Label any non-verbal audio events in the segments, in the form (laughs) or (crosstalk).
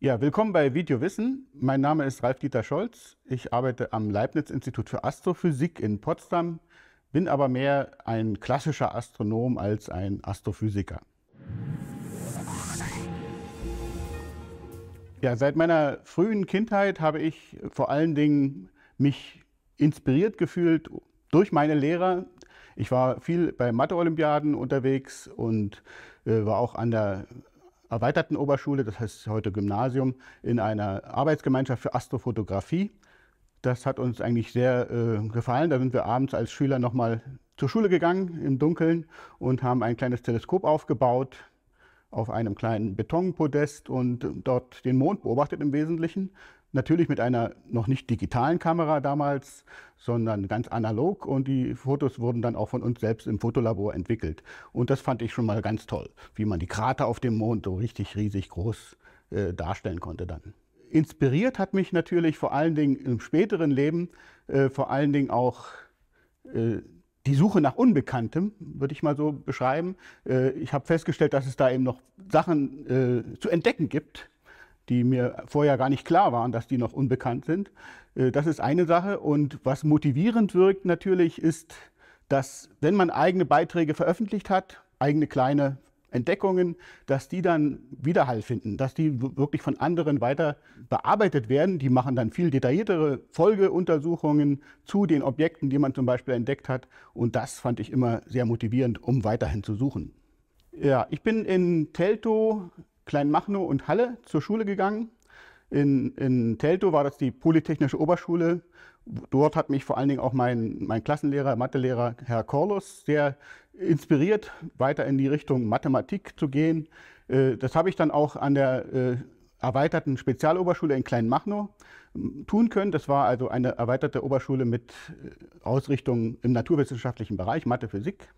Ja, willkommen bei Video Wissen. Mein Name ist Ralf-Dieter Scholz. Ich arbeite am Leibniz-Institut für Astrophysik in Potsdam, bin aber mehr ein klassischer Astronom als ein Astrophysiker. Ja, seit meiner frühen Kindheit habe ich vor allen Dingen mich inspiriert gefühlt durch meine Lehrer. Ich war viel bei Mathe-Olympiaden unterwegs und äh, war auch an der erweiterten Oberschule, das heißt heute Gymnasium, in einer Arbeitsgemeinschaft für Astrofotografie. Das hat uns eigentlich sehr äh, gefallen. Da sind wir abends als Schüler nochmal zur Schule gegangen im Dunkeln und haben ein kleines Teleskop aufgebaut auf einem kleinen Betonpodest und dort den Mond beobachtet im Wesentlichen. Natürlich mit einer noch nicht digitalen Kamera damals, sondern ganz analog. Und die Fotos wurden dann auch von uns selbst im Fotolabor entwickelt. Und das fand ich schon mal ganz toll, wie man die Krater auf dem Mond so richtig riesig groß äh, darstellen konnte dann. Inspiriert hat mich natürlich vor allen Dingen im späteren Leben, äh, vor allen Dingen auch äh, die Suche nach Unbekanntem, würde ich mal so beschreiben. Äh, ich habe festgestellt, dass es da eben noch Sachen äh, zu entdecken gibt, die mir vorher gar nicht klar waren, dass die noch unbekannt sind. Äh, das ist eine Sache. Und was motivierend wirkt natürlich ist, dass wenn man eigene Beiträge veröffentlicht hat, eigene kleine Entdeckungen, dass die dann Widerhall finden, dass die wirklich von anderen weiter bearbeitet werden. Die machen dann viel detailliertere Folgeuntersuchungen zu den Objekten, die man zum Beispiel entdeckt hat. Und das fand ich immer sehr motivierend, um weiterhin zu suchen. Ja, ich bin in Telto Kleinmachnow und Halle zur Schule gegangen. In, in Teltow war das die Polytechnische Oberschule. Dort hat mich vor allen Dingen auch mein, mein Klassenlehrer, Mathelehrer Herr Korlos sehr inspiriert, weiter in die Richtung Mathematik zu gehen. Äh, das habe ich dann auch an der äh, erweiterten Spezialoberschule in Kleinmachnow hm, tun können. Das war also eine erweiterte Oberschule mit äh, Ausrichtung im naturwissenschaftlichen Bereich, Mathe, Physik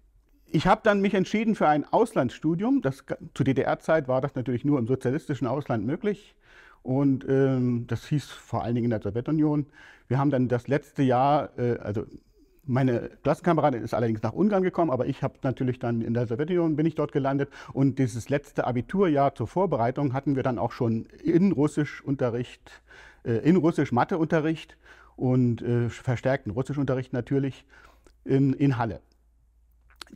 ich habe dann mich entschieden für ein Auslandsstudium. Das, zu DDR-Zeit war das natürlich nur im sozialistischen Ausland möglich. Und ähm, das hieß vor allen Dingen in der Sowjetunion. Wir haben dann das letzte Jahr, äh, also meine Klassenkameradin ist allerdings nach Ungarn gekommen, aber ich habe natürlich dann in der Sowjetunion bin ich dort gelandet. Und dieses letzte Abiturjahr zur Vorbereitung hatten wir dann auch schon in Russisch Unterricht, äh, in Russisch Matheunterricht und äh, verstärkten Russischunterricht natürlich in, in Halle.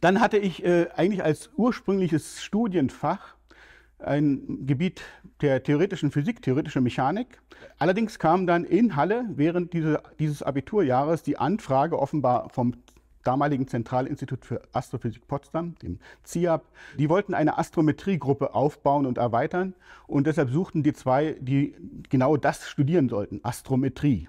Dann hatte ich äh, eigentlich als ursprüngliches Studienfach ein Gebiet der theoretischen Physik, theoretische Mechanik. Allerdings kam dann in Halle während diese, dieses Abiturjahres die Anfrage offenbar vom damaligen Zentralinstitut für Astrophysik Potsdam, dem ZIAP. Die wollten eine Astrometriegruppe aufbauen und erweitern und deshalb suchten die zwei, die genau das studieren sollten, Astrometrie.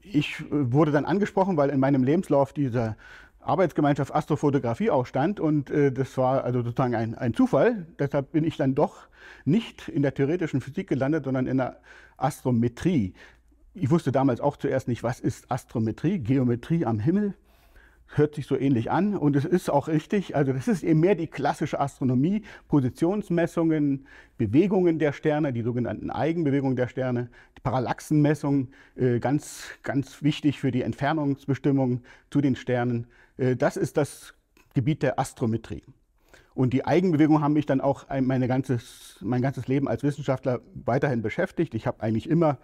Ich äh, wurde dann angesprochen, weil in meinem Lebenslauf dieser Arbeitsgemeinschaft Astrofotografie auch stand. Und äh, das war also sozusagen ein, ein Zufall. Deshalb bin ich dann doch nicht in der theoretischen Physik gelandet, sondern in der Astrometrie. Ich wusste damals auch zuerst nicht, was ist Astrometrie, Geometrie am Himmel hört sich so ähnlich an und es ist auch richtig. Also das ist eben mehr die klassische Astronomie, Positionsmessungen, Bewegungen der Sterne, die sogenannten Eigenbewegungen der Sterne, Parallaxenmessungen, äh, ganz, ganz wichtig für die Entfernungsbestimmung zu den Sternen. Äh, das ist das Gebiet der Astrometrie. Und die Eigenbewegungen haben mich dann auch meine ganzes, mein ganzes Leben als Wissenschaftler weiterhin beschäftigt. Ich habe eigentlich immer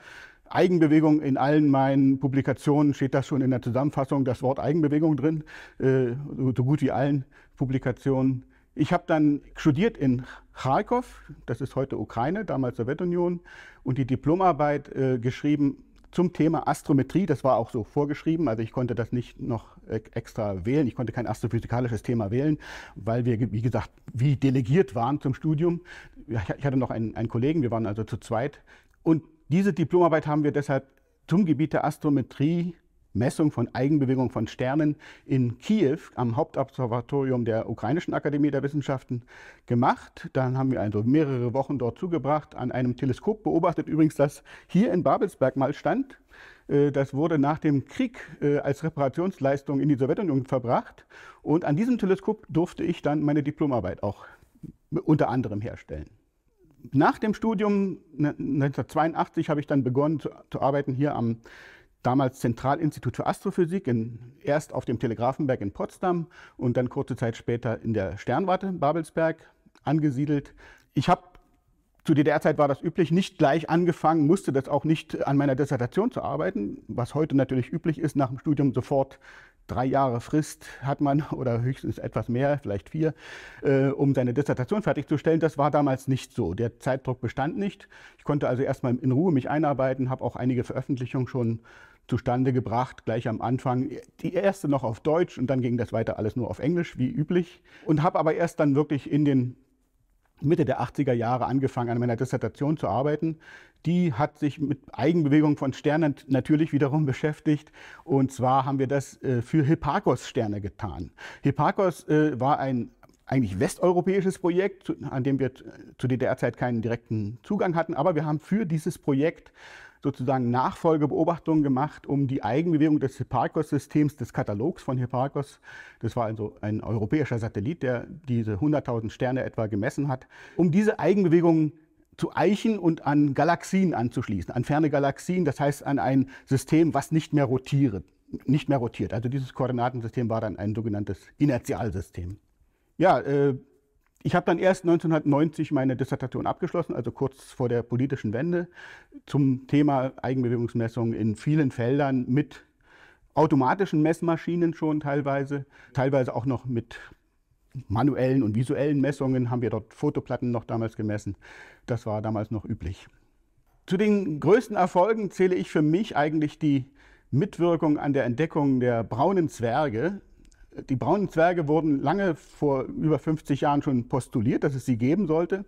Eigenbewegung in allen meinen Publikationen steht das schon in der Zusammenfassung, das Wort Eigenbewegung drin, äh, so gut wie allen Publikationen. Ich habe dann studiert in Kharkov, das ist heute Ukraine, damals Sowjetunion, und die Diplomarbeit äh, geschrieben zum Thema Astrometrie. Das war auch so vorgeschrieben, also ich konnte das nicht noch e-, extra wählen. Ich konnte kein astrophysikalisches Thema wählen, weil wir, wie gesagt, wie delegiert waren zum Studium. Ich hatte noch einen, einen Kollegen, wir waren also zu zweit. Und diese Diplomarbeit haben wir deshalb zum Gebiet der Astrometrie, Messung von Eigenbewegung von Sternen in Kiew am Hauptobservatorium der Ukrainischen Akademie der Wissenschaften gemacht. Dann haben wir also mehrere Wochen dort zugebracht, an einem Teleskop beobachtet, übrigens, das hier in Babelsberg mal stand. Äh, das wurde nach dem Krieg äh, als Reparationsleistung in die Sowjetunion verbracht. Und an diesem Teleskop durfte ich dann meine Diplomarbeit auch unter anderem herstellen nach dem Studium 1982 ne, habe ich dann begonnen zu, zu arbeiten hier am damals Zentralinstitut für Astrophysik, in, erst auf dem Telegrafenberg in Potsdam und dann kurze Zeit später in der Sternwarte Babelsberg angesiedelt. Ich habe zu DDR-Zeit war das üblich, nicht gleich angefangen, musste das auch nicht an meiner Dissertation zu arbeiten, was heute natürlich üblich ist, nach dem Studium sofort drei Jahre Frist hat man (laughs) oder höchstens etwas mehr, vielleicht vier, äh, um seine Dissertation fertigzustellen. Das war damals nicht so. Der Zeitdruck bestand nicht. Ich konnte also erstmal in Ruhe mich einarbeiten, habe auch einige Veröffentlichungen schon zustande gebracht, gleich am Anfang. Die erste noch auf Deutsch und dann ging das weiter alles nur auf Englisch, wie üblich. Und habe aber erst dann wirklich in den Mitte der 80er Jahre angefangen, an meiner Dissertation zu arbeiten die hat sich mit Eigenbewegung von Sternen natürlich wiederum (laughs) beschäftigt. Und zwar haben wir das äh, für Hipparcos-Sterne getan. Hipparcos äh, war ein eigentlich westeuropäisches Projekt, an dem wir zu DDR-Zeit keinen direkten Zugang hatten. Aber wir haben für dieses Projekt sozusagen Nachfolgebeobachtungen gemacht, um die Eigenbewegung des Hipparcos-Systems, des Katalogs von Hipparcos, das war also ein europäischer Satellit, der diese 100.000 Sterne etwa gemessen hat, um diese Eigenbewegungen zu eichen und an Galaxien anzuschließen, an ferne Galaxien, das heißt an ein System, was nicht mehr rotiert. Nicht mehr rotiert. Also dieses Koordinatensystem war dann ein sogenanntes Inertialsystem. Ja, äh, ich habe dann erst 1990 meine Dissertation abgeschlossen, also kurz vor der politischen Wende, zum Thema Eigenbewegungsmessung in vielen Feldern mit automatischen Messmaschinen schon teilweise, teilweise auch noch mit manuellen und visuellen Messungen haben wir dort Fotoplatten noch damals gemessen. Das war damals noch üblich. Zu den größten Erfolgen zähle ich für mich eigentlich die Mitwirkung an der Entdeckung der braunen Zwerge. Die braunen Zwerge wurden lange vor über 50 Jahren schon postuliert, dass es sie geben sollte.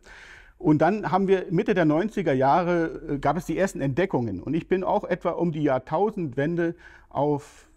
Und dann haben wir Mitte der 90er Jahre äh, gab es die ersten Entdeckungen. Und ich bin auch etwa um die Jahrtausendwende auf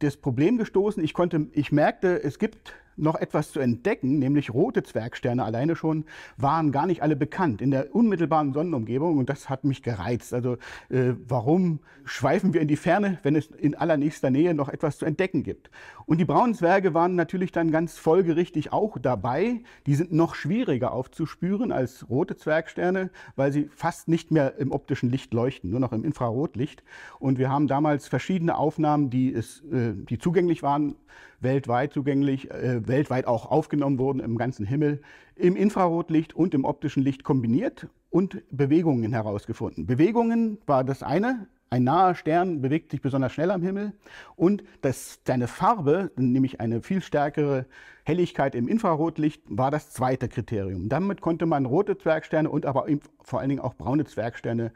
das Problem gestoßen. Ich konnte, ich merkte, es gibt noch etwas zu entdecken, nämlich rote Zwergsterne alleine schon waren gar nicht alle bekannt in der unmittelbaren Sonnenumgebung und das hat mich gereizt. Also äh, warum schweifen wir in die Ferne, wenn es in allernächster Nähe noch etwas zu entdecken gibt? Und die braunen Zwerge waren natürlich dann ganz folgerichtig auch dabei. Die sind noch schwieriger aufzuspüren als rote Zwergsterne, weil sie fast nicht mehr im optischen Licht leuchten, nur noch im Infrarotlicht. Und wir haben damals verschiedene Aufnahmen, die, es, äh, die zugänglich waren, weltweit zugänglich, äh, weltweit auch aufgenommen wurden im ganzen Himmel, im Infrarotlicht und im optischen Licht kombiniert und Bewegungen herausgefunden. Bewegungen war das eine, ein naher Stern bewegt sich besonders schnell am Himmel und das, seine Farbe, nämlich eine viel stärkere Helligkeit im Infrarotlicht, war das zweite Kriterium. Damit konnte man rote Zwergsterne und aber vor allen Dingen auch braune Zwergsterne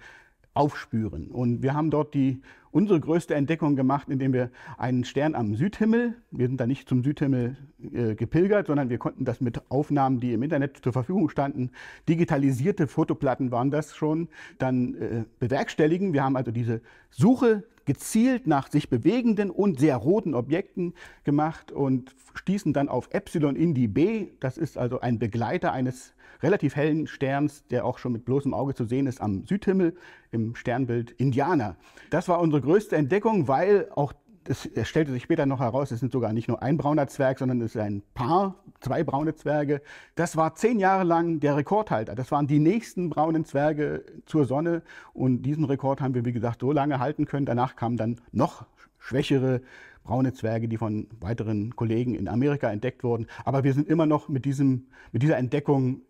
aufspüren. Und wir haben dort die unsere größte Entdeckung gemacht, indem wir einen Stern am Südhimmel, wir sind da nicht zum Südhimmel äh, gepilgert, sondern wir konnten das mit Aufnahmen, die im Internet zur Verfügung standen, digitalisierte Fotoplatten waren das schon, dann äh, bewerkstelligen. Wir haben also diese Suche gezielt nach sich bewegenden und sehr roten Objekten gemacht und stießen dann auf Epsilon Indi b. Das ist also ein Begleiter eines relativ hellen Sterns, der auch schon mit bloßem Auge zu sehen ist am Südhimmel im Sternbild Indianer. Das war unsere größte Entdeckung, weil auch das stellte sich später noch heraus, es sind sogar nicht nur ein brauner Zwerg, sondern es ist ein Paar, zwei braune Zwerge. Das war zehn Jahre lang der Rekordhalter. Das waren die nächsten braunen Zwerge zur Sonne. Und diesen Rekord haben wir, wie gesagt, so lange halten können. Danach kamen dann noch schwächere braune Zwerge, die von weiteren Kollegen in Amerika entdeckt wurden. Aber wir sind immer noch mit, diesem, mit dieser Entdeckung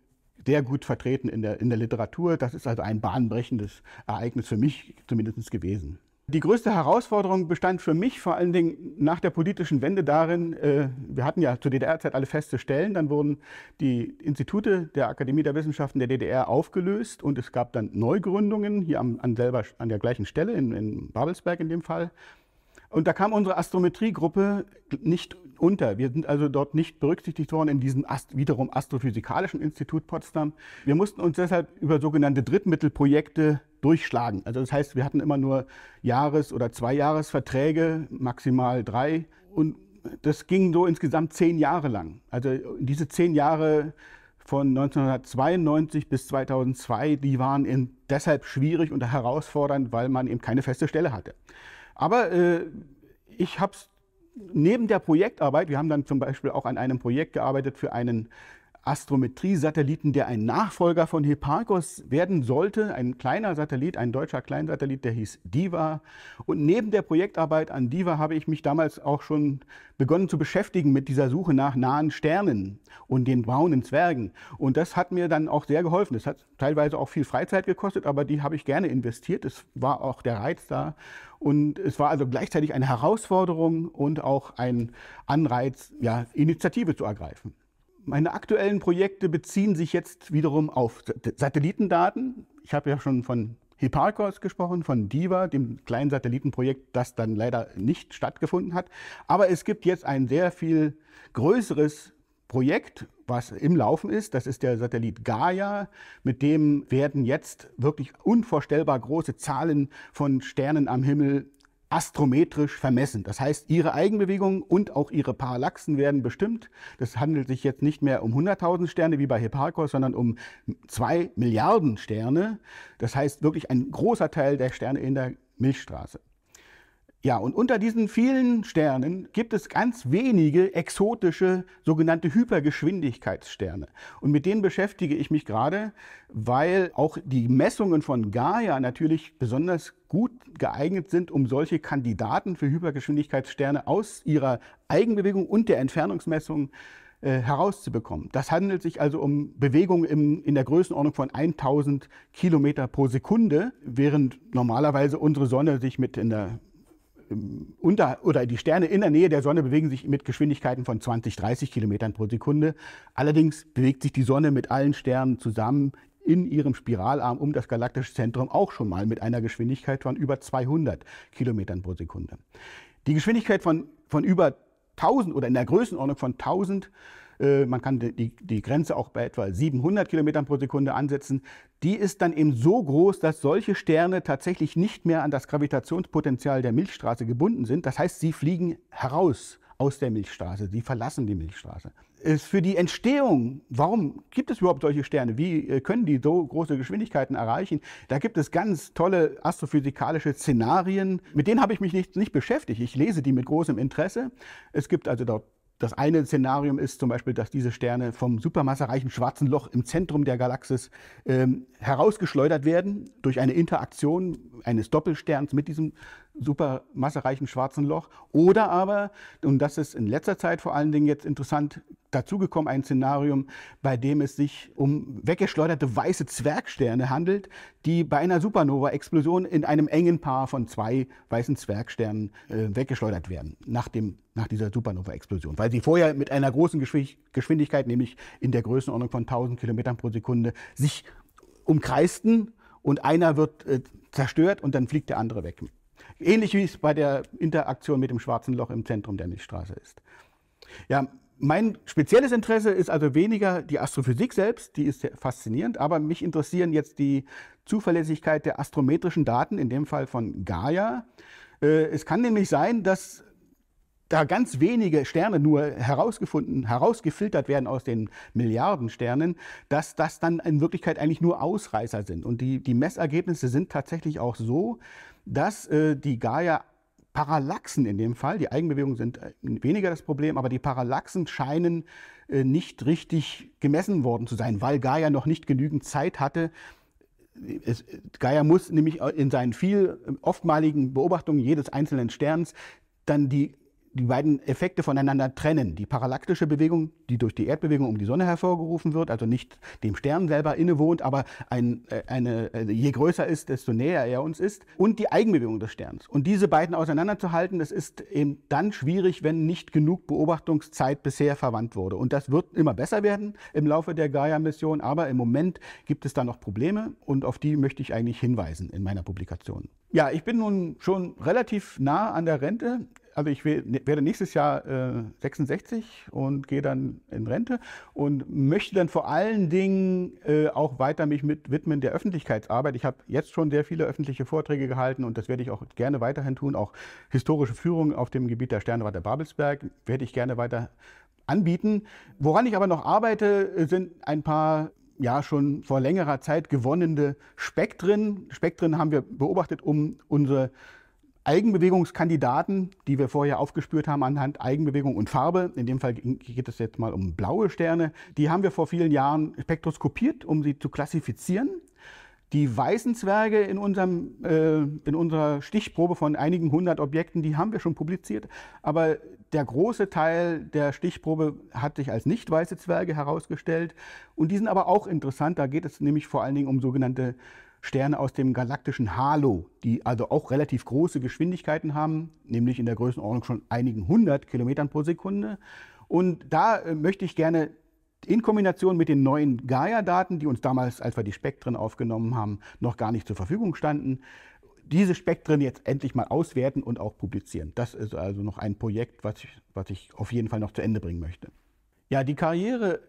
sehr gut vertreten in der, in der Literatur. Das ist also ein bahnbrechendes Ereignis für mich zumindest gewesen. Die größte Herausforderung bestand für mich vor allen Dingen nach der politischen Wende darin, äh, wir hatten ja zur DDR-Zeit alle feste Stellen, dann wurden die Institute der Akademie der Wissenschaften der DDR aufgelöst und es gab dann Neugründungen hier an, selber, an der gleichen Stelle, in, in Babelsberg in dem Fall. Und da kam unsere Astrometriegruppe nicht unter. Wir sind also dort nicht berücksichtigt worden in diesem Ast wiederum Astrophysikalischen Institut Potsdam. Wir mussten uns deshalb über sogenannte Drittmittelprojekte durchschlagen. Also das heißt, wir hatten immer nur Jahres- oder Zweijahresverträge, maximal drei. Und das ging so insgesamt zehn Jahre lang. Also diese zehn Jahre von 1992 bis 2002, die waren deshalb schwierig und herausfordernd, weil man eben keine feste Stelle hatte. Aber äh, ich habe es neben der Projektarbeit, wir haben dann zum Beispiel auch an einem Projekt gearbeitet für einen Astrometrie-Satelliten, der ein Nachfolger von Hipparchos werden sollte, ein kleiner Satellit, ein deutscher Kleinsatellit, der hieß DIVA. Und neben der Projektarbeit an DIVA habe ich mich damals auch schon begonnen zu beschäftigen mit dieser Suche nach nahen Sternen und den braunen Zwergen. Und das hat mir dann auch sehr geholfen. Das hat teilweise auch viel Freizeit gekostet, aber die habe ich gerne investiert. Es war auch der Reiz da. Und es war also gleichzeitig eine Herausforderung und auch ein Anreiz, ja, Initiative zu ergreifen. Meine aktuellen Projekte beziehen sich jetzt wiederum auf Satellitendaten. Ich habe ja schon von Hipparchos gesprochen, von DIVA, dem kleinen Satellitenprojekt, das dann leider nicht stattgefunden hat. Aber es gibt jetzt ein sehr viel größeres Projekt, was im Laufen ist. Das ist der Satellit Gaia. Mit dem werden jetzt wirklich unvorstellbar große Zahlen von Sternen am Himmel astrometrisch vermessen. Das heißt, ihre Eigenbewegungen und auch ihre Parallaxen werden bestimmt. Das handelt sich jetzt nicht mehr um 100.000 Sterne wie bei Hipparchos, sondern um zwei Milliarden Sterne. Das heißt, wirklich ein großer Teil der Sterne in der Milchstraße. Ja, und unter diesen vielen Sternen gibt es ganz wenige exotische sogenannte Hypergeschwindigkeitssterne. Und mit denen beschäftige ich mich gerade, weil auch die Messungen von Gaia natürlich besonders gut geeignet sind, um solche Kandidaten für Hypergeschwindigkeitssterne aus ihrer Eigenbewegung und der Entfernungsmessung äh, herauszubekommen. Das handelt sich also um Bewegungen im, in der Größenordnung von 1000 Kilometer pro Sekunde, während normalerweise unsere Sonne sich mit in der unter, oder die Sterne in der Nähe der Sonne bewegen sich mit Geschwindigkeiten von 20, 30 Kilometern pro Sekunde. Allerdings bewegt sich die Sonne mit allen Sternen zusammen in ihrem Spiralarm um das galaktische Zentrum auch schon mal mit einer Geschwindigkeit von über 200 Kilometern pro Sekunde. Die Geschwindigkeit von, von über 1000 oder in der Größenordnung von 1000 äh, man kann die, die Grenze auch bei etwa 700 Kilometern pro Sekunde ansetzen, die ist dann eben so groß, dass solche Sterne tatsächlich nicht mehr an das Gravitationspotenzial der Milchstraße gebunden sind. Das heißt, sie fliegen heraus aus der Milchstraße, sie verlassen die Milchstraße. Für die Entstehung, warum gibt es überhaupt solche Sterne? Wie äh, können die so große Geschwindigkeiten erreichen? Da gibt es ganz tolle astrophysikalische Szenarien. Mit denen habe ich mich nicht, nicht beschäftigt. Ich lese die mit großem Interesse. Es gibt also dort das eine Szenarium ist zum Beispiel, dass diese Sterne vom supermassereichen schwarzen Loch im Zentrum der Galaxis ähm, herausgeschleudert werden durch eine Interaktion eines Doppelsterns mit diesem super massereichem schwarzen Loch. Oder aber, und das ist in letzter Zeit vor allen Dingen jetzt interessant dazugekommen, ein Szenario, bei dem es sich um weggeschleuderte weiße Zwergsterne handelt, die bei einer Supernova-Explosion in einem engen Paar von zwei weißen Zwergsternen äh, weggeschleudert werden, nach, dem, nach dieser Supernova-Explosion. Weil sie vorher mit einer großen Geschwindigkeit, nämlich in der Größenordnung von 1000 Kilometern pro Sekunde, sich umkreisten und einer wird äh, zerstört und dann fliegt der andere weg. Ähnlich wie es bei der Interaktion mit dem schwarzen Loch im Zentrum der Milchstraße ist. Ja, mein spezielles Interesse ist also weniger die Astrophysik selbst, die ist faszinierend, aber mich interessieren jetzt die Zuverlässigkeit der astrometrischen Daten, in dem Fall von Gaia. Äh, es kann nämlich sein, dass da ganz wenige Sterne nur herausgefunden, herausgefiltert werden aus den Milliarden Sternen, dass das dann in Wirklichkeit eigentlich nur Ausreißer sind. Und die, die Messergebnisse sind tatsächlich auch so, dass äh, die Gaia Parallaxen in dem Fall, die Eigenbewegungen sind äh, weniger das Problem, aber die Parallaxen scheinen äh, nicht richtig gemessen worden zu sein, weil Gaia noch nicht genügend Zeit hatte, es, Gaia muss nämlich in seinen viel äh, oftmaligen Beobachtungen jedes einzelnen Sterns dann die die beiden Effekte voneinander trennen. Die parallaktische Bewegung, die durch die Erdbewegung um die Sonne hervorgerufen wird, also nicht dem Stern selber innewohnt, aber ein, äh, eine, äh, je größer ist, desto näher er uns ist, und die Eigenbewegung des Sterns. Und diese beiden auseinanderzuhalten, das ist eben dann schwierig, wenn nicht genug Beobachtungszeit bisher verwandt wurde. Und das wird immer besser werden im Laufe der Gaia-Mission, aber im Moment gibt es da noch Probleme und auf die möchte ich eigentlich hinweisen in meiner Publikation. Ja, ich bin nun schon relativ nah an der Rente also ich ne, werde nächstes Jahr äh, 66 und gehe dann in Rente und möchte dann vor allen Dingen äh, auch weiter mich mit widmen der Öffentlichkeitsarbeit. Ich habe jetzt schon sehr viele öffentliche Vorträge gehalten und das werde ich auch gerne weiterhin tun. Auch historische Führungen auf dem Gebiet der Sternwarte Babelsberg werde ich gerne weiter anbieten. Woran ich aber noch arbeite, sind ein paar ja schon vor längerer Zeit gewonnene Spektren. Spektren haben wir beobachtet, um unsere Eigenbewegungskandidaten, die wir vorher aufgespürt haben anhand Eigenbewegung und Farbe, in dem Fall geht es jetzt mal um blaue Sterne, die haben wir vor vielen Jahren spektroskopiert, um sie zu klassifizieren. Die weißen Zwerge in, unserem, äh, in unserer Stichprobe von einigen hundert Objekten, die haben wir schon publiziert, aber der große Teil der Stichprobe hat sich als nicht weiße Zwerge herausgestellt und die sind aber auch interessant, da geht es nämlich vor allen Dingen um sogenannte Sterne aus dem galaktischen Halo, die also auch relativ große Geschwindigkeiten haben, nämlich in der Größenordnung schon einigen hundert Kilometern pro Sekunde. Und da äh, möchte ich gerne in Kombination mit den neuen Gaia-Daten, die uns damals, als wir die Spektren aufgenommen haben, noch gar nicht zur Verfügung standen, diese Spektren jetzt endlich mal auswerten und auch publizieren. Das ist also noch ein Projekt, was ich, was ich auf jeden Fall noch zu Ende bringen möchte. Ja, die Karriere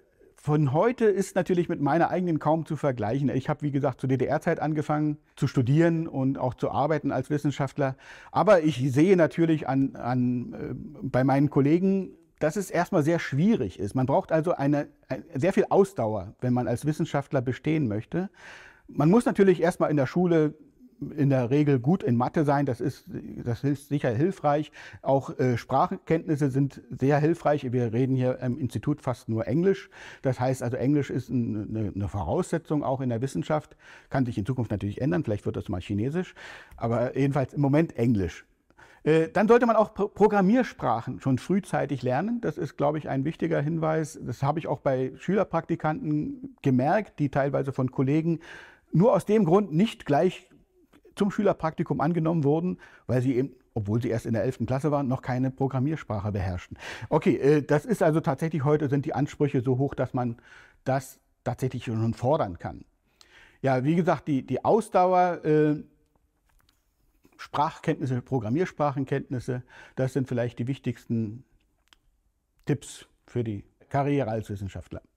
von heute ist natürlich mit meiner eigenen kaum zu vergleichen. Ich habe, wie gesagt, zur DDR-Zeit angefangen zu studieren und auch zu arbeiten als Wissenschaftler. Aber ich sehe natürlich an, an, äh, bei meinen Kollegen, dass es erstmal sehr schwierig ist. Man braucht also eine, ein, sehr viel Ausdauer, wenn man als Wissenschaftler bestehen möchte. Man muss natürlich erstmal in der Schule in der Regel gut in Mathe sein, das ist, das ist sicher hilfreich. Auch äh, Sprachenkenntnisse sind sehr hilfreich. Wir reden hier im Institut fast nur Englisch. Das heißt also, Englisch ist eine, eine Voraussetzung auch in der Wissenschaft. Kann sich in Zukunft natürlich ändern, vielleicht wird das mal Chinesisch, aber jedenfalls im Moment Englisch. Äh, dann sollte man auch Programmiersprachen schon frühzeitig lernen. Das ist, glaube ich, ein wichtiger Hinweis. Das habe ich auch bei Schülerpraktikanten gemerkt, die teilweise von Kollegen nur aus dem Grund nicht gleich zum Schülerpraktikum angenommen wurden, weil sie eben, obwohl sie erst in der 11. Klasse waren, noch keine Programmiersprache beherrschten. Okay, äh, das ist also tatsächlich heute sind die Ansprüche so hoch, dass man das tatsächlich schon fordern kann. Ja, wie gesagt, die, die Ausdauer, äh, Sprachkenntnisse, Programmiersprachenkenntnisse, das sind vielleicht die wichtigsten Tipps für die Karriere als Wissenschaftler.